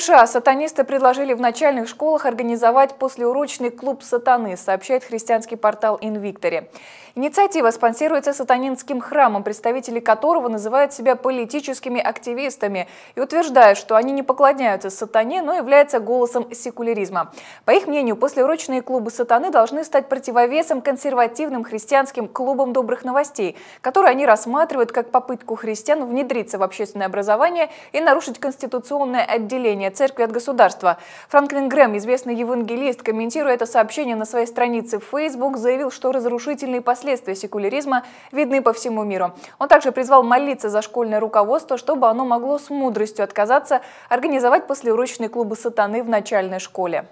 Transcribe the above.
США сатанисты предложили в начальных школах организовать послеурочный клуб сатаны, сообщает христианский портал «Инвикторе». Инициатива спонсируется сатанинским храмом, представители которого называют себя политическими активистами и утверждают, что они не поклоняются сатане, но являются голосом секуляризма. По их мнению, послеурочные клубы сатаны должны стать противовесом консервативным христианским клубам добрых новостей, которые они рассматривают как попытку христиан внедриться в общественное образование и нарушить конституционное отделение отделения церкви от государства. Франклин Грэм, известный евангелист, комментируя это сообщение на своей странице в Facebook, заявил, что разрушительные последствия секуляризма видны по всему миру. Он также призвал молиться за школьное руководство, чтобы оно могло с мудростью отказаться организовать послеручные клубы сатаны в начальной школе.